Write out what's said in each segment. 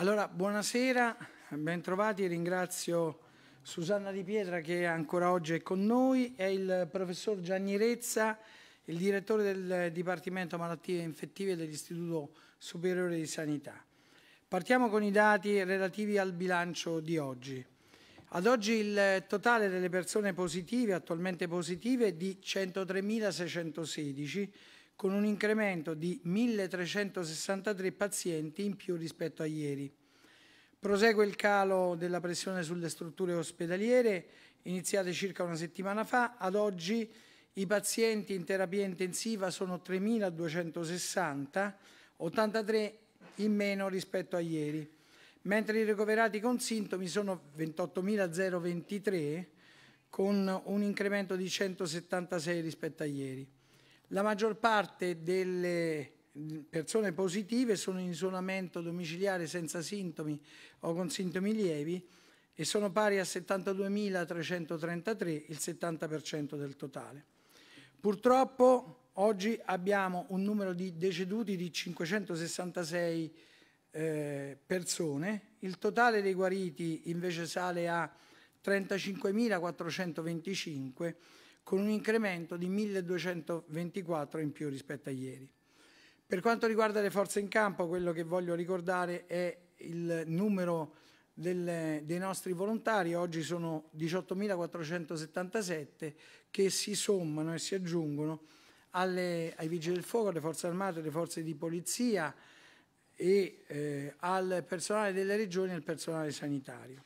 Allora, buonasera, bentrovati, ringrazio Susanna Di Pietra che ancora oggi è con noi e il professor Gianni Rezza, il direttore del Dipartimento Malattie Infettive dell'Istituto Superiore di Sanità. Partiamo con i dati relativi al bilancio di oggi. Ad oggi il totale delle persone positive, attualmente positive, è di 103.616, con un incremento di 1.363 pazienti in più rispetto a ieri. Prosegue il calo della pressione sulle strutture ospedaliere, iniziate circa una settimana fa. Ad oggi i pazienti in terapia intensiva sono 3.260, 83 in meno rispetto a ieri, mentre i ricoverati con sintomi sono 28.023, con un incremento di 176 rispetto a ieri. La maggior parte delle persone positive sono in isolamento domiciliare senza sintomi o con sintomi lievi e sono pari a 72.333, il 70% del totale. Purtroppo oggi abbiamo un numero di deceduti di 566 eh, persone, il totale dei guariti invece sale a 35.425 con un incremento di 1.224 in più rispetto a ieri. Per quanto riguarda le forze in campo, quello che voglio ricordare è il numero del, dei nostri volontari, oggi sono 18.477 che si sommano e si aggiungono alle, ai vigili del fuoco, alle forze armate, alle forze di polizia e eh, al personale delle regioni e al personale sanitario.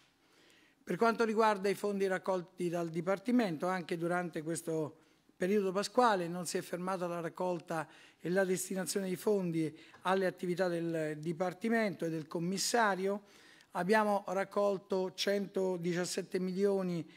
Per quanto riguarda i fondi raccolti dal Dipartimento, anche durante questo periodo pasquale non si è fermata la raccolta e la destinazione dei fondi alle attività del Dipartimento e del Commissario. Abbiamo raccolto 117 milioni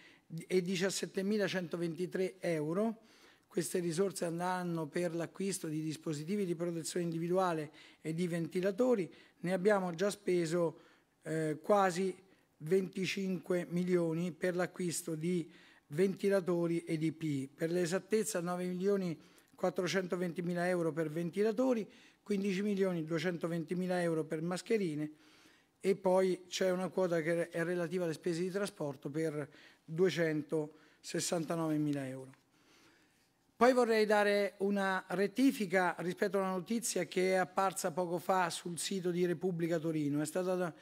e 17.123 euro. Queste risorse andranno per l'acquisto di dispositivi di protezione individuale e di ventilatori. Ne abbiamo già speso eh, quasi 25 milioni per l'acquisto di ventilatori ed IP, per l'esattezza 9 milioni 420 mila euro per ventilatori, 15 milioni 220 mila euro per mascherine e poi c'è una quota che è relativa alle spese di trasporto per 269 mila euro. Poi vorrei dare una rettifica rispetto a una notizia che è apparsa poco fa sul sito di Repubblica Torino. È stata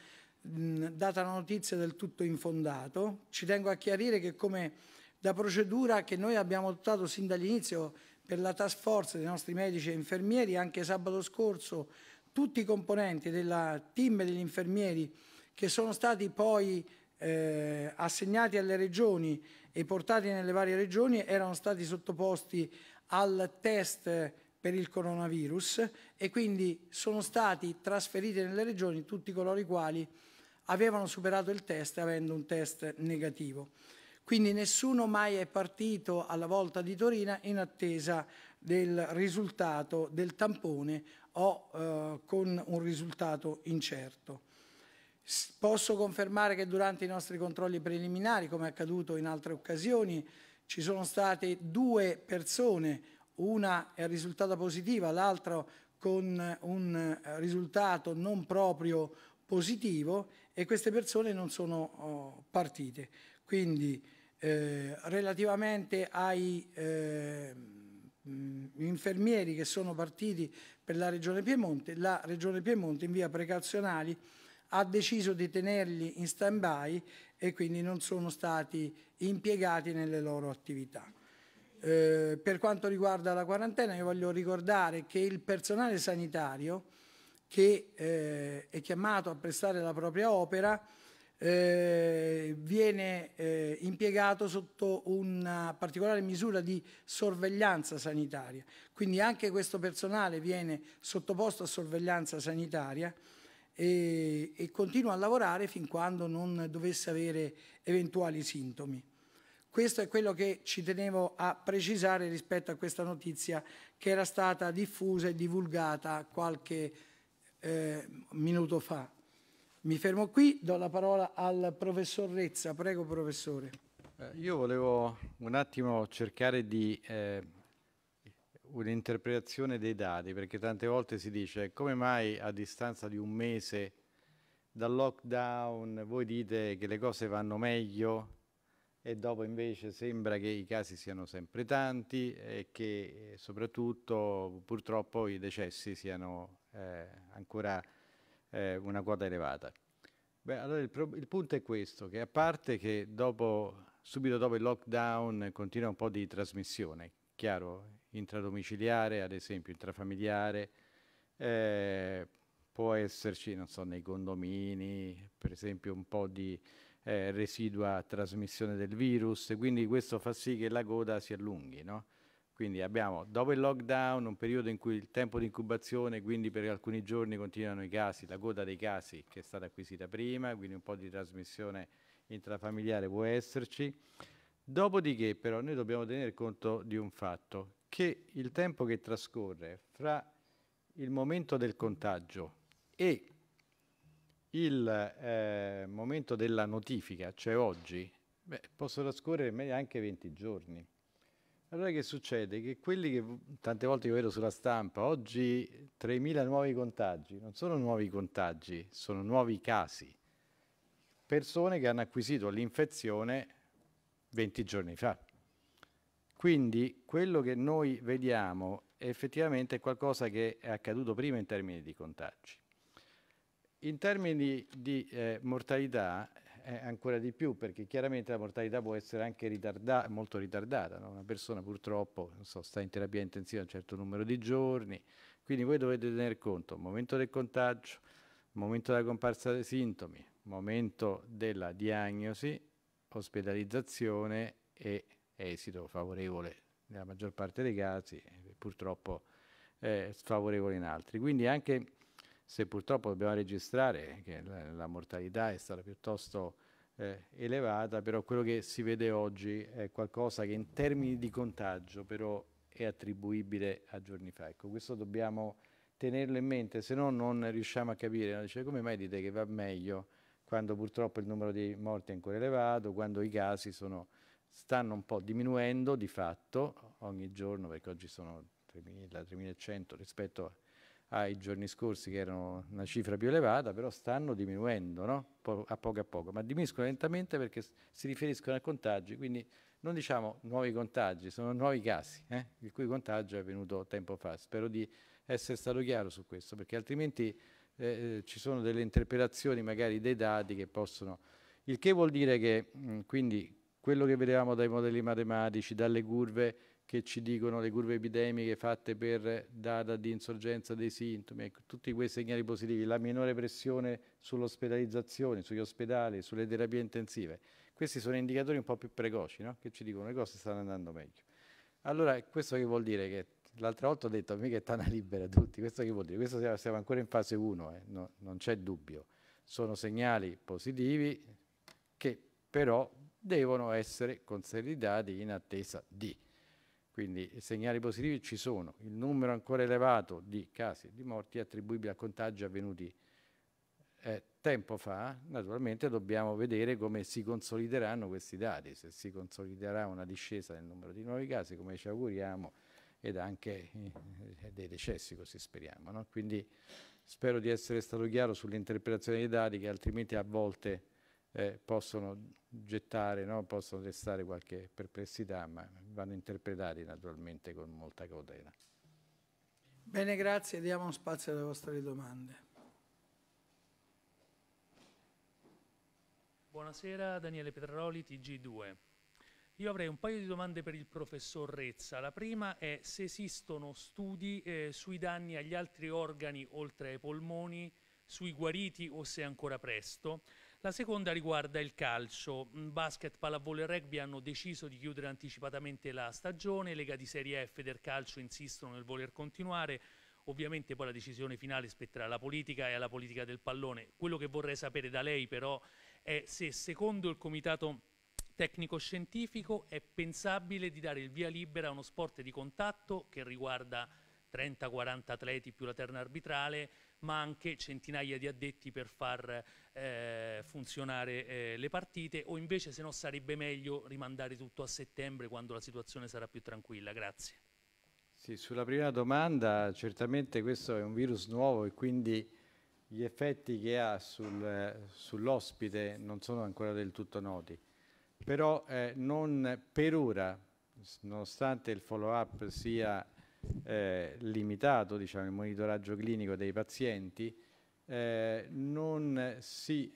data la notizia del tutto infondato. Ci tengo a chiarire che come da procedura che noi abbiamo adottato sin dall'inizio per la task force dei nostri medici e infermieri, anche sabato scorso tutti i componenti della team degli infermieri che sono stati poi eh, assegnati alle regioni e portati nelle varie regioni erano stati sottoposti al test per il coronavirus e quindi sono stati trasferiti nelle regioni tutti coloro i quali avevano superato il test avendo un test negativo. Quindi nessuno mai è partito alla volta di Torino in attesa del risultato del tampone o eh, con un risultato incerto. Posso confermare che durante i nostri controlli preliminari, come è accaduto in altre occasioni, ci sono state due persone, una è risultata positiva, l'altra con un eh, risultato non proprio positivo e queste persone non sono oh, partite. Quindi eh, relativamente ai eh, mm, infermieri che sono partiti per la Regione Piemonte, la Regione Piemonte in via precauzionali ha deciso di tenerli in stand-by e quindi non sono stati impiegati nelle loro attività. Eh, per quanto riguarda la quarantena, io voglio ricordare che il personale sanitario che eh, è chiamato a prestare la propria opera eh, viene eh, impiegato sotto una particolare misura di sorveglianza sanitaria. Quindi anche questo personale viene sottoposto a sorveglianza sanitaria e, e continua a lavorare fin quando non dovesse avere eventuali sintomi. Questo è quello che ci tenevo a precisare rispetto a questa notizia che era stata diffusa e divulgata qualche giorno eh, minuto fa. Mi fermo qui, do la parola al professor Rezza. Prego, professore. Eh, io volevo un attimo cercare di eh, un'interpretazione dei dati, perché tante volte si dice come mai a distanza di un mese dal lockdown voi dite che le cose vanno meglio e dopo invece sembra che i casi siano sempre tanti e che eh, soprattutto purtroppo i decessi siano eh, ancora eh, una quota elevata. Beh, allora il, il, punto è questo, che a parte che dopo, subito dopo il lockdown continua un po' di trasmissione, chiaro, intradomiciliare, ad esempio intrafamiliare, eh, può esserci, non so, nei condomini, per esempio un po' di eh, residua trasmissione del virus, quindi questo fa sì che la coda si allunghi, no? Quindi abbiamo dopo il lockdown un periodo in cui il tempo di incubazione, quindi per alcuni giorni continuano i casi, la coda dei casi che è stata acquisita prima, quindi un po' di trasmissione intrafamiliare può esserci. Dopodiché però noi dobbiamo tenere conto di un fatto, che il tempo che trascorre fra il momento del contagio e il eh, momento della notifica, cioè oggi, beh, possono trascorrere anche 20 giorni. Allora che succede? Che quelli che tante volte io vedo sulla stampa, oggi 3.000 nuovi contagi, non sono nuovi contagi, sono nuovi casi. Persone che hanno acquisito l'infezione 20 giorni fa. Quindi quello che noi vediamo è effettivamente qualcosa che è accaduto prima in termini di contagi. In termini di eh, mortalità eh, ancora di più, perché chiaramente la mortalità può essere anche ritarda molto ritardata. No? Una persona purtroppo so, sta in terapia intensiva un certo numero di giorni, quindi voi dovete tener conto, momento del contagio, momento della comparsa dei sintomi, momento della diagnosi, ospedalizzazione e esito favorevole nella maggior parte dei casi, purtroppo eh, sfavorevole in altri. Quindi anche se purtroppo dobbiamo registrare che la, mortalità è stata piuttosto eh, elevata, però quello che si vede oggi è qualcosa che in termini di contagio però è attribuibile a giorni fa. Ecco, questo dobbiamo tenerlo in mente, se no non riusciamo a capire, no? cioè, come mai dite che va meglio quando purtroppo il numero di morti è ancora elevato, quando i casi sono, stanno un po' diminuendo di fatto ogni giorno, perché oggi sono 3.000, 3.100 rispetto a ai giorni scorsi che erano una cifra più elevata, però stanno diminuendo no? po a poco a poco, ma diminuiscono lentamente perché si riferiscono a contagi, quindi non diciamo nuovi contagi, sono nuovi casi, eh? il cui contagio è avvenuto tempo fa. Spero di essere stato chiaro su questo, perché altrimenti eh, eh, ci sono delle interpretazioni magari dei dati che possono... Il che vuol dire che mh, quindi quello che vedevamo dai modelli matematici, dalle curve, che ci dicono le curve epidemiche fatte per data di insorgenza dei sintomi, ecco, tutti quei segnali positivi, la minore pressione sull'ospedalizzazione, sugli ospedali, sulle terapie intensive, questi sono indicatori un po' più precoci, no? che ci dicono le cose stanno andando meglio. Allora, questo che vuol dire? Che l'altra volta ho detto mica è tana libera a tutti, questo che vuol dire? Questo siamo, siamo ancora in fase 1, eh? no, non c'è dubbio. Sono segnali positivi che però devono essere consolidati in attesa di. Quindi segnali positivi ci sono. Il numero ancora elevato di casi di morti attribuibili a contagi avvenuti eh, tempo fa. Naturalmente dobbiamo vedere come si consolideranno questi dati, se si consoliderà una discesa del numero di nuovi casi, come ci auguriamo, ed anche eh, dei decessi, così speriamo. No? Quindi spero di essere stato chiaro sull'interpretazione dei dati che altrimenti a volte eh, possono gettare, no? possono restare qualche perplessità, ma vanno interpretati naturalmente con molta cautela. Bene, grazie. Diamo spazio alle vostre domande. Buonasera, Daniele Petraroli, TG2. Io avrei un paio di domande per il professor Rezza. La prima è se esistono studi eh, sui danni agli altri organi oltre ai polmoni, sui guariti o se è ancora presto. La seconda riguarda il calcio. Basket, pallavolo e rugby hanno deciso di chiudere anticipatamente la stagione. Lega di Serie F del calcio insistono nel voler continuare. Ovviamente poi la decisione finale spetterà alla politica e alla politica del pallone. Quello che vorrei sapere da lei però è se secondo il comitato tecnico-scientifico è pensabile di dare il via libera a uno sport di contatto che riguarda 30-40 atleti più la terna arbitrale ma anche centinaia di addetti per far eh, funzionare eh, le partite o invece se no sarebbe meglio rimandare tutto a settembre quando la situazione sarà più tranquilla. Grazie. Sì, sulla prima domanda certamente questo è un virus nuovo e quindi gli effetti che ha sul, eh, sull'ospite non sono ancora del tutto noti. Però eh, non per ora, nonostante il follow up sia eh, limitato diciamo, il monitoraggio clinico dei pazienti, eh, non si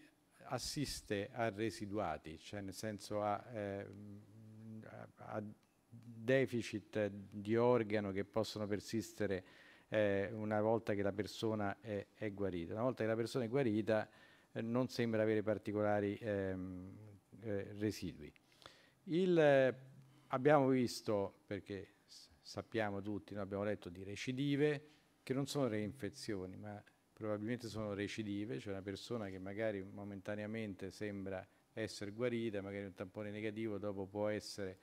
assiste a residuati, cioè nel senso a, eh, a deficit di organo che possono persistere eh, una volta che la persona è, è, guarita. Una volta che la persona è guarita eh, non sembra avere particolari ehm, eh, residui. Il, abbiamo visto, perché sappiamo tutti, noi abbiamo letto di recidive, che non sono reinfezioni, ma probabilmente sono recidive, cioè una persona che magari momentaneamente sembra essere guarita, magari un tampone negativo, dopo può essere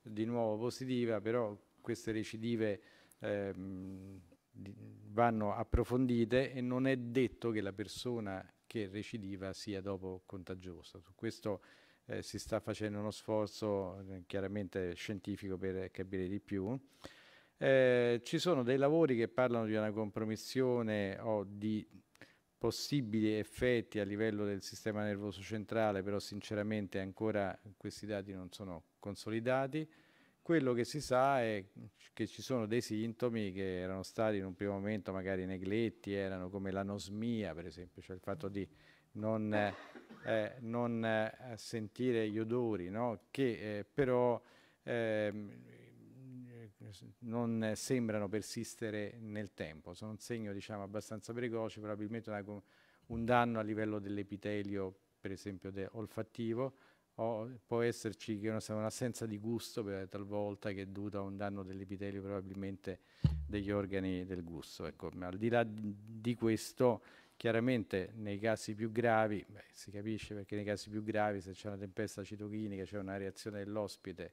di nuovo positiva, però queste recidive ehm, vanno approfondite e non è detto che la persona che recidiva sia dopo contagiosa. Su questo eh, si sta facendo uno sforzo eh, chiaramente scientifico per capire di più. Eh, ci sono dei lavori che parlano di una compromissione o di possibili effetti a livello del sistema nervoso centrale, però sinceramente ancora questi dati non sono consolidati. Quello che si sa è che ci sono dei sintomi che erano stati in un primo momento magari negletti, erano come l'anosmia, per esempio, cioè il fatto di non eh, non eh, sentire gli odori, no? che eh, però ehm, non sembrano persistere nel tempo. Sono un segno diciamo, abbastanza precoce, probabilmente una, un danno a livello dell'epitelio, per esempio de olfattivo, o può esserci un'assenza di gusto talvolta che è dovuta a un danno dell'epitelio probabilmente degli organi del gusto. Ecco, ma al di là di questo Chiaramente nei casi più gravi, beh, si capisce perché nei casi più gravi se c'è una tempesta citochinica, c'è una reazione dell'ospite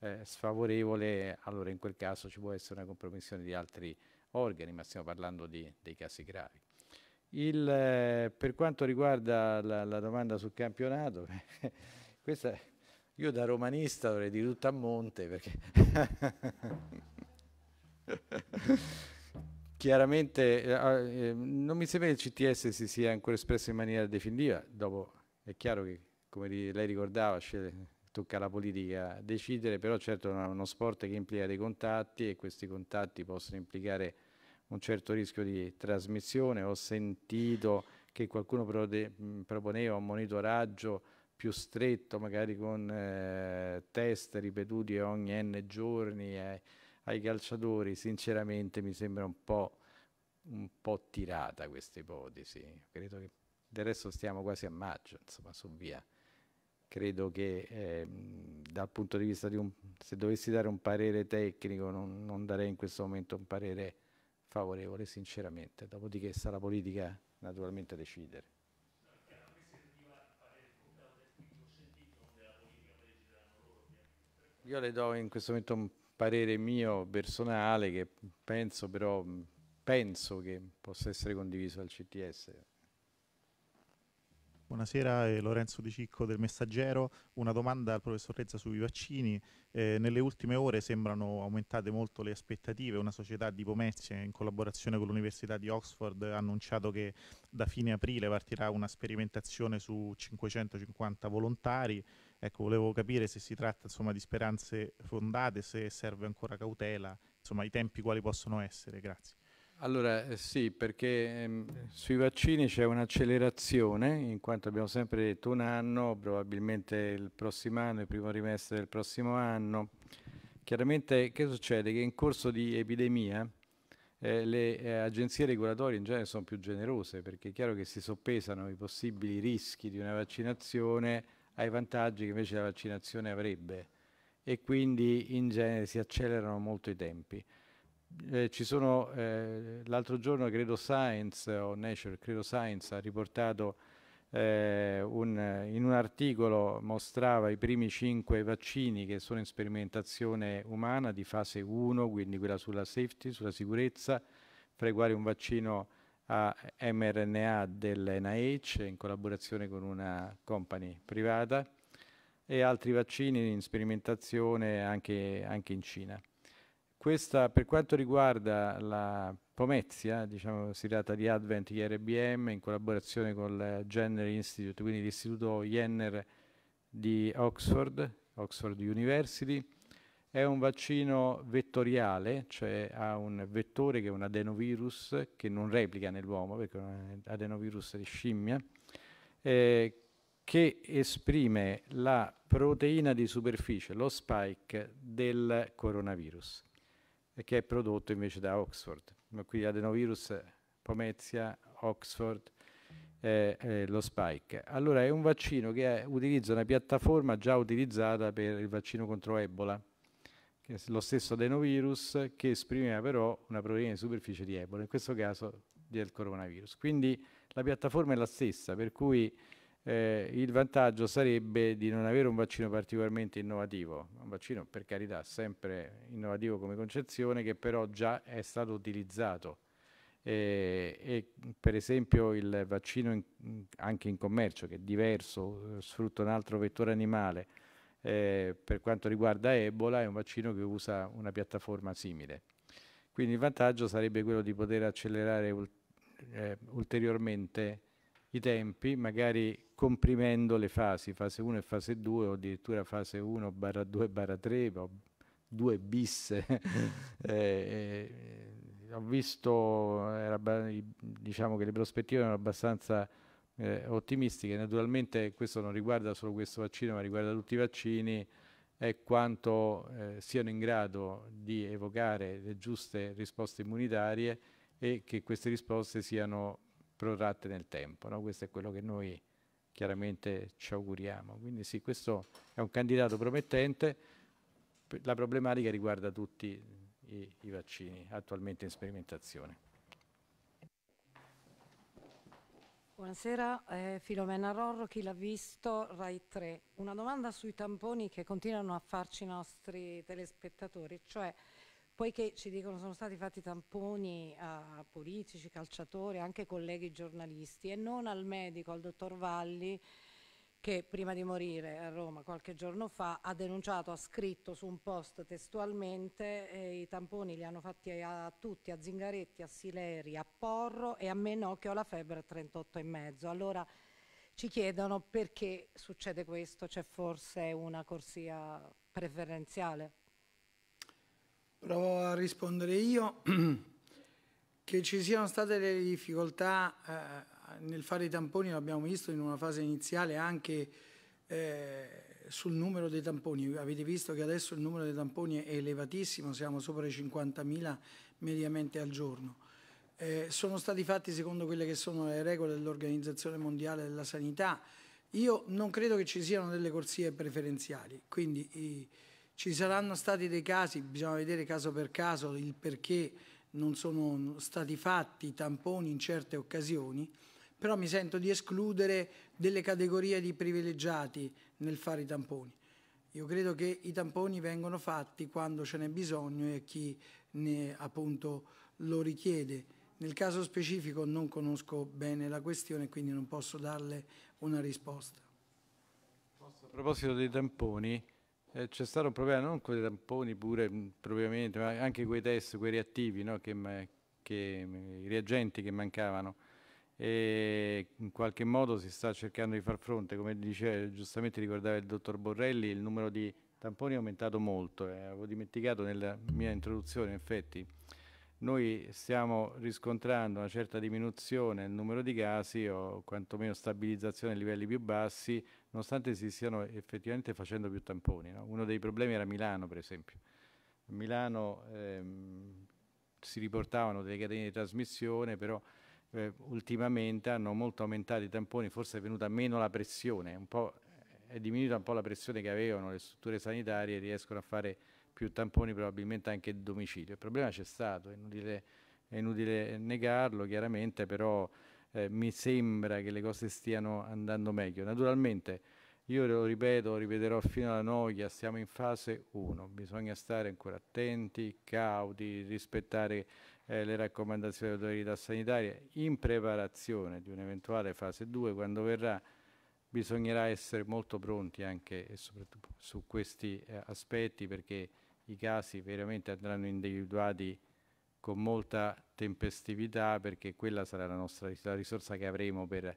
eh, sfavorevole, allora in quel caso ci può essere una compromissione di altri organi, ma stiamo parlando di, dei casi gravi. Il, eh, per quanto riguarda la, la domanda sul campionato, questa, io da romanista dovrei dire tutto a monte perché... chiaramente eh, ah, ehm, non mi sembra che il CTS si sia ancora espresso in maniera definitiva, dopo è chiaro che come lei ricordava tocca alla politica decidere, però certo è uno sport che implica dei contatti e questi contatti possono implicare un certo rischio di trasmissione, ho sentito che qualcuno mm, proponeva un monitoraggio più stretto, magari con eh, test ripetuti ogni n giorni. Eh ai calciatori, sinceramente mi sembra un po', un po tirata questa ipotesi. Credo che del resto stiamo quasi a maggio, insomma, su via. Credo che eh, dal punto di vista di un... se dovessi dare un parere tecnico non, non darei in questo momento un parere favorevole, sinceramente. Dopodiché sta la politica naturalmente a decidere. Io le do in questo momento un parere mio personale che penso però penso che possa essere condiviso dal CTS. Buonasera, eh, Lorenzo Di Cicco del Messaggero. Una domanda al professor Rezza sui vaccini. Eh, nelle ultime ore sembrano aumentate molto le aspettative. Una società di Pomezia, in collaborazione con l'Università di Oxford, ha annunciato che da fine aprile partirà una sperimentazione su 550 volontari Ecco, volevo capire se si tratta insomma, di speranze fondate, se serve ancora cautela, insomma i tempi quali possono essere. Grazie. Allora eh, sì, perché ehm, sui vaccini c'è un'accelerazione, in quanto abbiamo sempre detto un anno, probabilmente il prossimo anno, il primo trimestre del prossimo anno. Chiaramente che succede? Che in corso di epidemia eh, le eh, agenzie regolatorie in genere sono più generose, perché è chiaro che si soppesano i possibili rischi di una vaccinazione ai vantaggi che invece la vaccinazione avrebbe e quindi in genere si accelerano molto i tempi. Eh, eh, l'altro giorno credo Science o Nature, credo Science ha riportato eh, un, in un articolo mostrava i primi cinque vaccini che sono in sperimentazione umana di fase 1, quindi quella sulla safety, sulla sicurezza, fra i quali un vaccino a mRNA dell'NIH in collaborazione con una company privata e altri vaccini in sperimentazione anche, anche in Cina. Questa, per quanto riguarda la Pomezia, diciamo, si tratta di Advent IRBM in collaborazione con il Jenner Institute, quindi l'istituto Jenner di Oxford, Oxford University, è un vaccino vettoriale, cioè ha un vettore che è un adenovirus che non replica nell'uomo perché è un adenovirus di scimmia, eh, che esprime la proteina di superficie, lo spike del coronavirus, che è prodotto invece da Oxford. Quindi adenovirus, Pomezia, Oxford, eh, eh, lo spike. Allora è un vaccino che è, utilizza una piattaforma già utilizzata per il vaccino contro Ebola lo stesso adenovirus che esprimeva però una proteina di superficie di Ebola, in questo caso del coronavirus. Quindi la piattaforma è la stessa, per cui eh, il vantaggio sarebbe di non avere un vaccino particolarmente innovativo, un vaccino per carità sempre innovativo come concezione, che però già è stato utilizzato. E, e per esempio il vaccino in, anche in commercio, che è diverso, sfrutta un altro vettore animale, eh, per quanto riguarda Ebola è un vaccino che usa una piattaforma simile. Quindi il vantaggio sarebbe quello di poter accelerare ul eh, ulteriormente i tempi, magari comprimendo le fasi, fase 1 e fase 2, o addirittura fase 1 barra 2 barra 3, 2 bis. Eh, eh, ho visto, era, diciamo che le prospettive erano abbastanza eh, ottimistiche, naturalmente questo non riguarda solo questo vaccino, ma riguarda tutti i vaccini, è quanto eh, siano in grado di evocare le giuste risposte immunitarie e che queste risposte siano protratte nel tempo. No? Questo è quello che noi chiaramente ci auguriamo. Quindi sì, questo è un candidato promettente, la problematica riguarda tutti i, i vaccini attualmente in sperimentazione. Buonasera, eh, Filomena Rorro, chi l'ha visto, Rai 3. Una domanda sui tamponi che continuano a farci i nostri telespettatori, cioè poiché ci dicono sono stati fatti tamponi a politici, calciatori, anche colleghi giornalisti e non al medico, al dottor Valli, che prima di morire a Roma qualche giorno fa ha denunciato, ha scritto su un post testualmente eh, i tamponi li hanno fatti a, a, tutti, a Zingaretti, a Sileri, a Porro e a me no che ho la febbre a 38 e mezzo. Allora ci chiedono perché succede questo, c'è forse una corsia preferenziale? Provo a rispondere io. che ci siano state delle difficoltà eh, nel fare i tamponi l'abbiamo visto in una fase iniziale anche eh, sul numero dei tamponi. Avete visto che adesso il numero dei tamponi è elevatissimo, siamo sopra i 50.000 mediamente al giorno. Eh, sono stati fatti secondo quelle che sono le regole dell'Organizzazione Mondiale della Sanità. Io non credo che ci siano delle corsie preferenziali, quindi i, ci saranno stati dei casi, bisogna vedere caso per caso il perché non sono stati fatti tamponi in certe occasioni però mi sento di escludere delle categorie di privilegiati nel fare i tamponi. Io credo che i tamponi vengono fatti quando ce n'è bisogno e chi ne appunto lo richiede. Nel caso specifico non conosco bene la questione, quindi non posso darle una risposta. A proposito dei tamponi, eh, c'è stato un problema non con i tamponi pure mm, propriamente, ma anche quei test, quei reattivi, no? che, che, mm, i reagenti che mancavano e in qualche modo si sta cercando di far fronte, come dice, giustamente ricordava il dottor Borrelli, il numero di tamponi è aumentato molto, eh, avevo dimenticato nella mia introduzione in effetti, noi stiamo riscontrando una certa diminuzione nel numero di casi o quantomeno stabilizzazione a livelli più bassi, nonostante si stiano effettivamente facendo più tamponi. No? Uno dei problemi era Milano per esempio. A Milano ehm, si riportavano delle catene di trasmissione, però eh, ultimamente hanno molto aumentato i tamponi, forse è venuta meno la pressione, è diminuita un po' la pressione che avevano le strutture sanitarie, riescono a fare più tamponi probabilmente anche in domicilio. Il problema c'è stato, è inutile, è inutile negarlo chiaramente, però eh, mi sembra che le cose stiano andando meglio. Naturalmente, io lo ripeto, lo ripeterò fino alla noia, siamo in fase 1, bisogna stare ancora attenti, cauti, rispettare eh, le raccomandazioni delle autorità sanitarie in preparazione di un'eventuale fase 2 quando verrà bisognerà essere molto pronti anche e soprattutto su questi eh, aspetti perché i casi veramente andranno individuati con molta tempestività perché quella sarà la nostra la risorsa che avremo per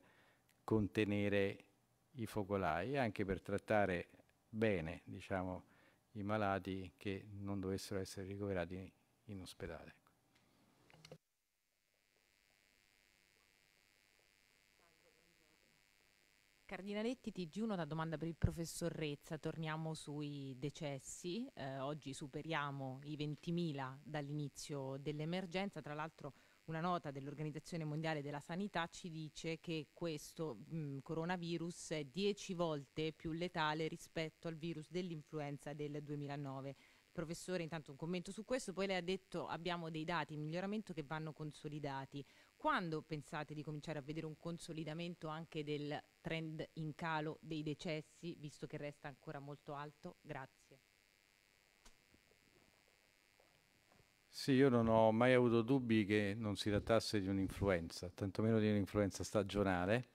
contenere i focolai e anche per trattare bene diciamo, i malati che non dovessero essere ricoverati in ospedale. Cardinaletti, ti giuro una domanda per il professor Rezza, torniamo sui decessi, eh, oggi superiamo i 20.000 dall'inizio dell'emergenza, tra l'altro una nota dell'Organizzazione Mondiale della Sanità ci dice che questo mh, coronavirus è 10 volte più letale rispetto al virus dell'influenza del 2009. Professore, intanto un commento su questo, poi lei ha detto abbiamo dei dati in miglioramento che vanno consolidati quando pensate di cominciare a vedere un consolidamento anche del trend in calo dei decessi, visto che resta ancora molto alto? Grazie. Sì, io non ho mai avuto dubbi che non si trattasse di un'influenza, tantomeno di un'influenza stagionale.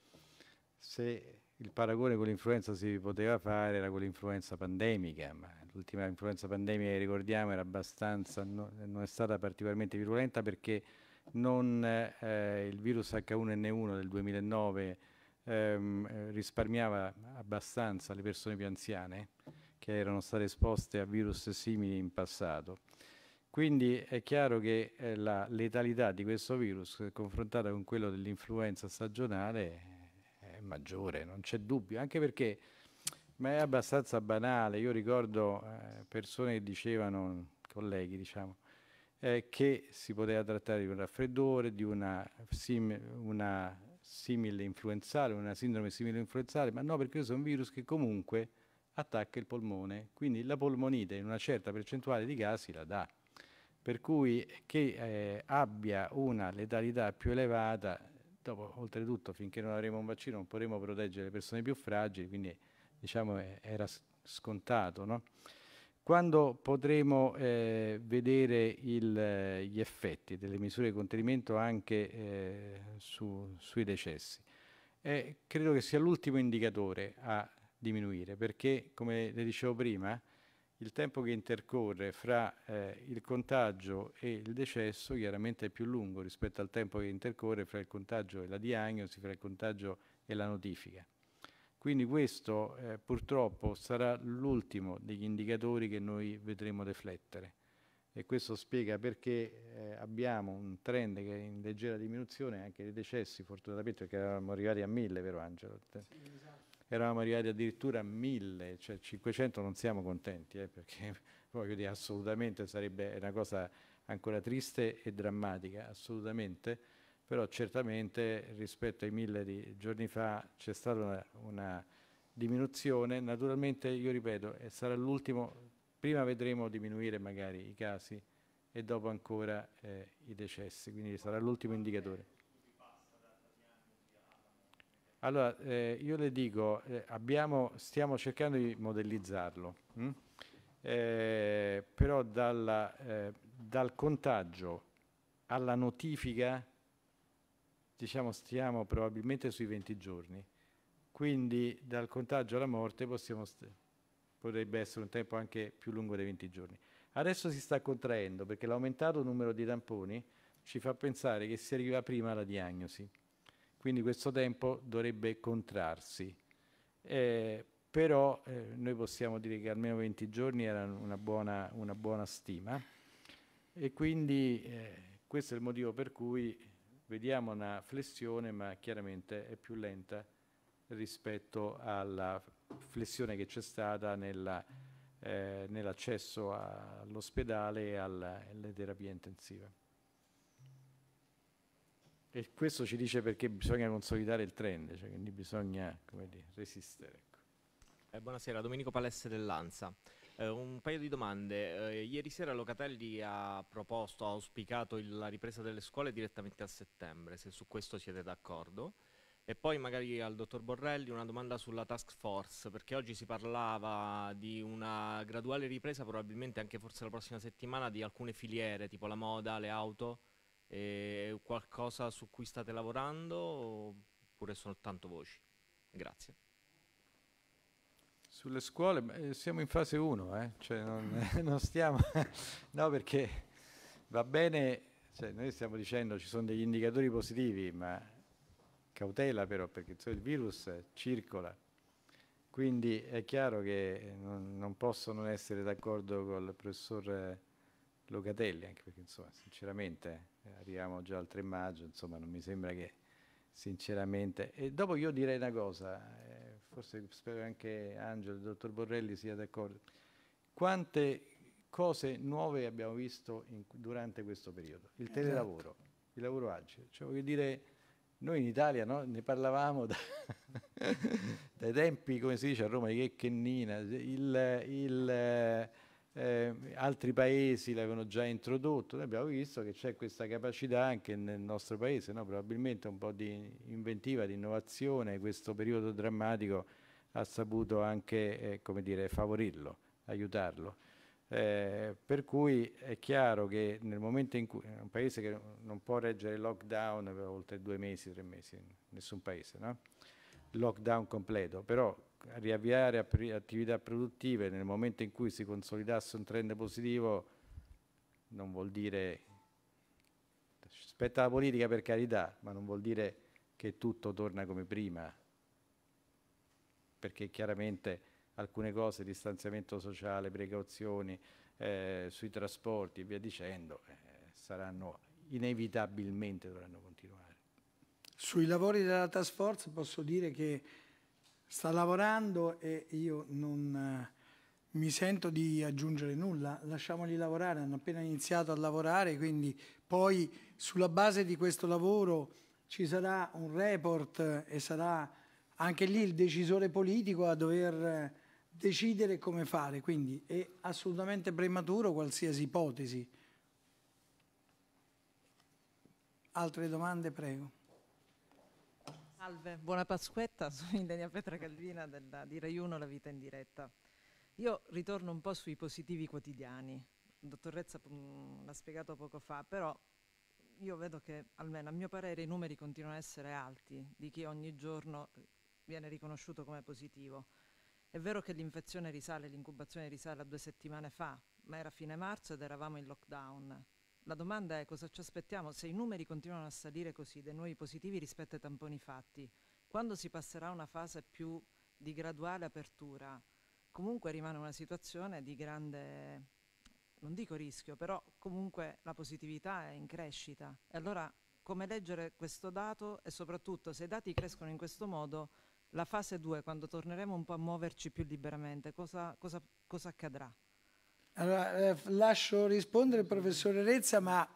Se il paragone con l'influenza si poteva fare era con l'influenza pandemica, ma l'ultima influenza pandemica che ricordiamo era abbastanza, no, non è stata particolarmente virulenta perché non eh, il virus H1N1 del 2009 ehm, eh, risparmiava abbastanza le persone più anziane che erano state esposte a virus simili in passato. Quindi è chiaro che eh, la letalità di questo virus confrontata con quello dell'influenza stagionale è maggiore, non c'è dubbio, anche perché ma è abbastanza banale. Io ricordo eh, persone che dicevano, colleghi diciamo, eh, che si poteva trattare di un raffreddore, di una, sim, una simile influenzale, una sindrome simile influenzale, ma no perché questo è un virus che comunque attacca il polmone, quindi la polmonite in una certa percentuale di casi la dà. Per cui che eh, abbia una letalità più elevata, dopo, oltretutto finché non avremo un vaccino non potremo proteggere le persone più fragili, quindi diciamo, era scontato. No? Quando potremo eh, vedere il, eh, gli effetti delle misure di contenimento anche eh, su, sui decessi? Eh, credo che sia l'ultimo indicatore a diminuire perché, come le dicevo prima, il tempo che intercorre fra eh, il contagio e il decesso chiaramente è più lungo rispetto al tempo che intercorre fra il contagio e la diagnosi, fra il contagio e la notifica. Quindi questo eh, purtroppo sarà l'ultimo degli indicatori che noi vedremo deflettere e questo spiega perché eh, abbiamo un trend che è in leggera diminuzione anche dei decessi fortunatamente perché eravamo arrivati a mille, vero Angelo? Sì, esatto. Eravamo arrivati addirittura a mille, cioè 500 non siamo contenti eh, perché voglio dire assolutamente sarebbe una cosa ancora triste e drammatica, assolutamente però certamente rispetto ai mille di giorni fa c'è stata una, una, diminuzione, naturalmente io ripeto, eh, sarà l'ultimo, prima vedremo diminuire magari i casi e dopo ancora eh, i decessi, quindi sarà l'ultimo indicatore. Allora, eh, io le dico, eh, abbiamo, stiamo cercando di modellizzarlo, hm? eh, però dalla, eh, dal contagio alla notifica diciamo, stiamo probabilmente sui 20 giorni, quindi dal contagio alla morte potrebbe essere un tempo anche più lungo dei 20 giorni. Adesso si sta contraendo perché l'aumentato numero di tamponi ci fa pensare che si arriva prima alla diagnosi, quindi questo tempo dovrebbe contrarsi. Eh, però eh, noi possiamo dire che almeno 20 giorni era una buona, una buona stima e quindi eh, questo è il motivo per cui vediamo una flessione ma chiaramente è più lenta rispetto alla flessione che c'è stata eh, nell'accesso eh, nell all'ospedale e alla, alla terapia intensiva. E questo ci dice perché bisogna consolidare il trend, cioè quindi bisogna dire, resistere. Ecco. Eh, buonasera, Domenico Palesse dell'Ansa. Eh, un paio di domande. Eh, ieri sera Locatelli ha proposto, ha auspicato il, la ripresa delle scuole direttamente a settembre, se su questo siete d'accordo. E poi magari al dottor Borrelli una domanda sulla task force, perché oggi si parlava di una graduale ripresa, probabilmente anche forse la prossima settimana, di alcune filiere, tipo la moda, le auto, qualcosa su cui state lavorando oppure soltanto voci? Grazie. Sulle scuole siamo in fase 1, eh? cioè non, non, stiamo, no perché va bene, cioè noi stiamo dicendo ci sono degli indicatori positivi, ma cautela però perché il virus circola, quindi è chiaro che non, non posso non essere d'accordo con il professor Locatelli, anche perché insomma sinceramente eh, arriviamo già al 3 maggio, insomma non mi sembra che sinceramente... E dopo io direi una cosa, eh, forse spero anche Angelo, il dottor Borrelli sia d'accordo, quante cose nuove abbiamo visto in, durante questo periodo? Il eh, telelavoro, esatto. il lavoro agile, cioè voglio dire, noi in Italia no? ne parlavamo da, dai tempi, come si dice a Roma, di Checchennina, il, il eh, altri paesi l'avevano già introdotto, noi abbiamo visto che c'è questa capacità anche nel nostro paese, no? probabilmente un po' di inventiva, di innovazione, questo periodo drammatico ha saputo anche eh, dire, favorirlo, aiutarlo. Eh, per cui è chiaro che nel momento in cui un paese che non può reggere lockdown per oltre due mesi, tre mesi, nessun paese, no? lockdown completo, però riavviare attività produttive nel momento in cui si consolidasse un trend positivo non vuol dire aspetta la politica per carità, ma non vuol dire che tutto torna come prima, perché chiaramente alcune cose, distanziamento sociale, precauzioni eh, sui trasporti e via dicendo, eh, saranno inevitabilmente dovranno continuare. Sui lavori della task force posso dire che sta lavorando e io non eh, mi sento di aggiungere nulla, lasciamoli lavorare, hanno appena iniziato a lavorare, quindi poi sulla base di questo lavoro ci sarà un report e sarà anche lì il decisore politico a dover eh, decidere come fare, quindi è assolutamente prematuro qualsiasi ipotesi. Altre domande, prego. Salve, buona Pasquetta, sono Indenia Petra Calvina della, di Rai 1 La Vita in Diretta. Io ritorno un po' sui positivi quotidiani, la dottoressa mh, mm, l'ha spiegato poco fa, però io vedo che almeno a mio parere i numeri continuano a essere alti di chi ogni giorno viene riconosciuto come positivo. È vero che l'infezione risale, l'incubazione risale a due settimane fa, ma era fine marzo ed eravamo in lockdown. La domanda è cosa ci aspettiamo se i numeri continuano a salire così dei nuovi positivi rispetto ai tamponi fatti. Quando si passerà a una fase più di graduale apertura, comunque rimane una situazione di grande, non dico rischio, però comunque la positività è in crescita. E allora come leggere questo dato e soprattutto se i dati crescono in questo modo, la fase 2, quando torneremo un po' a muoverci più liberamente, cosa, cosa, cosa accadrà? Allora, eh, lascio rispondere il professore Rezza, ma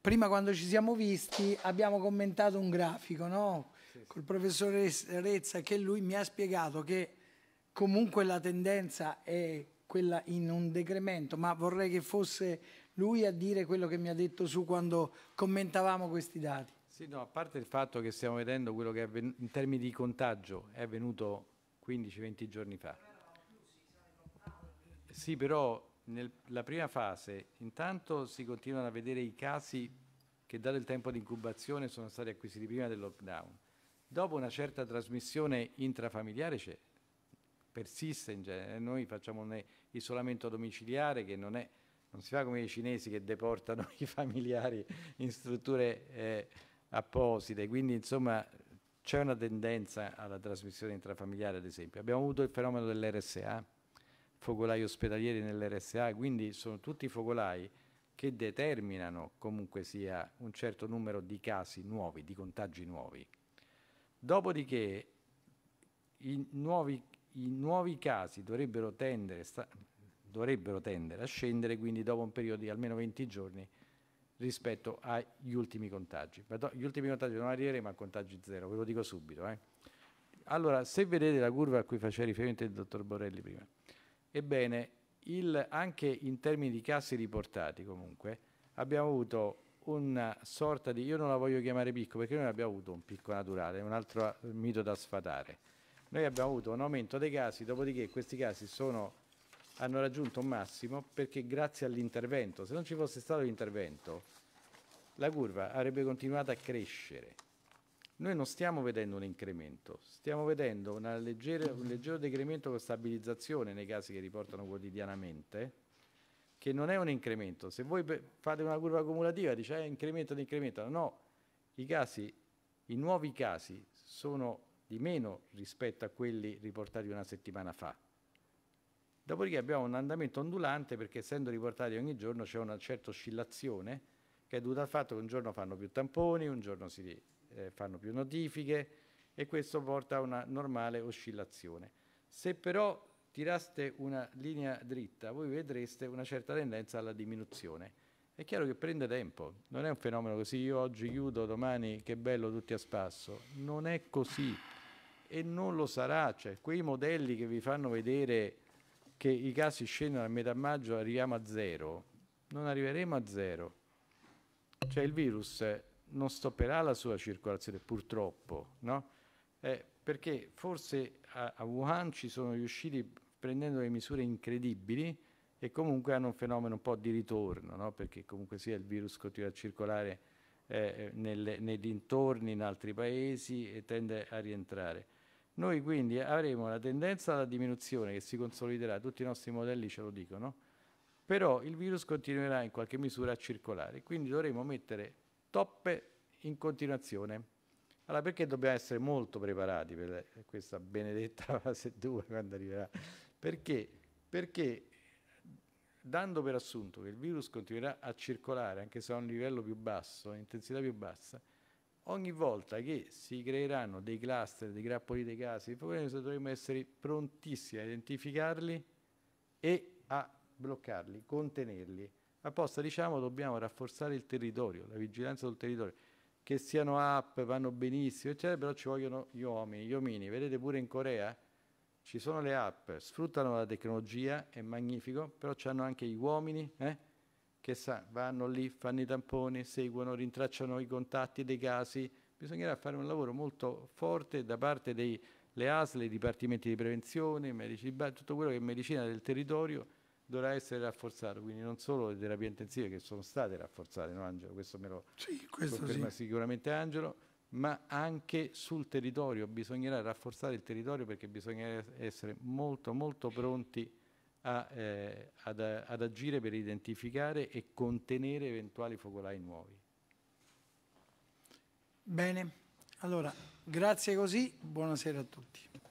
prima quando ci siamo visti abbiamo commentato un grafico, no? Sì, Col professore Rezza che lui mi ha spiegato che comunque la tendenza è quella in un decremento, ma vorrei che fosse lui a dire quello che mi ha detto su quando commentavamo questi dati. Sì, no, a parte il fatto che stiamo vedendo quello che in termini di contagio è avvenuto 15-20 giorni fa. Sì, però nella prima fase intanto si continuano a vedere i casi che dato il tempo di incubazione sono stati acquisiti prima del lockdown. Dopo una certa trasmissione intrafamiliare c'è, persiste in genere, noi facciamo un isolamento domiciliare che non, è, non si fa come i cinesi che deportano i familiari in strutture eh, apposite, quindi insomma c'è una tendenza alla trasmissione intrafamiliare ad esempio. Abbiamo avuto il fenomeno dell'RSA, focolai ospedalieri nell'RSA, quindi sono tutti focolai che determinano comunque sia un certo numero di casi nuovi, di contagi nuovi. Dopodiché i nuovi, i nuovi casi dovrebbero tendere, sta, dovrebbero tendere a scendere, quindi dopo un periodo di almeno 20 giorni rispetto agli ultimi contagi. Gli ultimi contagi non arriveremo a contagi zero, ve lo dico subito. Eh. Allora, se vedete la curva a cui faceva riferimento il dottor Borelli prima, Ebbene, il, anche in termini di cassi riportati comunque, abbiamo avuto una sorta di, io non la voglio chiamare picco perché noi abbiamo avuto un picco naturale, un altro eh, mito da sfatare. Noi abbiamo avuto un aumento dei casi, dopodiché questi casi sono, hanno raggiunto un massimo perché grazie all'intervento, se non ci fosse stato l'intervento, la curva avrebbe continuato a crescere. Noi non stiamo vedendo un incremento, stiamo vedendo leggera, un leggero decremento con stabilizzazione nei casi che riportano quotidianamente, che non è un incremento. Se voi fate una curva cumulativa, dice eh, incremento di incremento, no, i casi, i nuovi casi sono di meno rispetto a quelli riportati una settimana fa. Dopodiché abbiamo un andamento ondulante perché essendo riportati ogni giorno c'è una certa oscillazione che è dovuta al fatto che un giorno fanno più tamponi, un giorno si eh, fanno più notifiche e questo porta a una normale oscillazione. Se però tiraste una linea dritta, voi vedreste una certa tendenza alla diminuzione. È chiaro che prende tempo, non è un fenomeno così, io oggi chiudo, domani che bello tutti a spasso, non è così e non lo sarà, cioè quei modelli che vi fanno vedere che i casi scendono a metà maggio arriviamo a zero, non arriveremo a zero, cioè il virus non stopperà la sua circolazione, purtroppo, no? eh, perché forse a, a, Wuhan ci sono riusciti prendendo le misure incredibili e comunque hanno un fenomeno un po' di ritorno, no? perché comunque sia il virus continua a circolare eh, nelle, nei dintorni, in altri paesi e tende a rientrare. Noi quindi avremo una tendenza alla diminuzione che si consoliderà, tutti i nostri modelli ce lo dicono, però il virus continuerà in qualche misura a circolare, quindi dovremo mettere toppe in continuazione. Allora, perché dobbiamo essere molto preparati per questa benedetta fase 2 quando arriverà? Perché? Perché dando per assunto che il virus continuerà a circolare, anche se a un livello più basso, a intensità più bassa, ogni volta che si creeranno dei cluster, dei grappoli dei casi, dovremo essere prontissimi a identificarli e a bloccarli, contenerli apposta diciamo dobbiamo rafforzare il territorio, la vigilanza sul territorio, che siano app, vanno benissimo, eccetera, però ci vogliono gli uomini, gli omini, vedete pure in Corea ci sono le app, sfruttano la tecnologia, è magnifico, però c'hanno anche gli uomini eh, che sa, vanno lì, fanno i tamponi, seguono, rintracciano i contatti dei casi, bisognerà fare un lavoro molto forte da parte delle ASL, i dipartimenti di prevenzione, medici, tutto quello che è medicina del territorio, dovrà essere rafforzato, quindi non solo le terapie intensive che sono state rafforzate, no Angelo? Questo me lo sì, conferma sì. sicuramente Angelo, ma anche sul territorio bisognerà rafforzare il territorio perché bisognerà essere molto molto pronti a, eh, ad, ad agire per identificare e contenere eventuali focolai nuovi. Bene, allora grazie così, buonasera a tutti.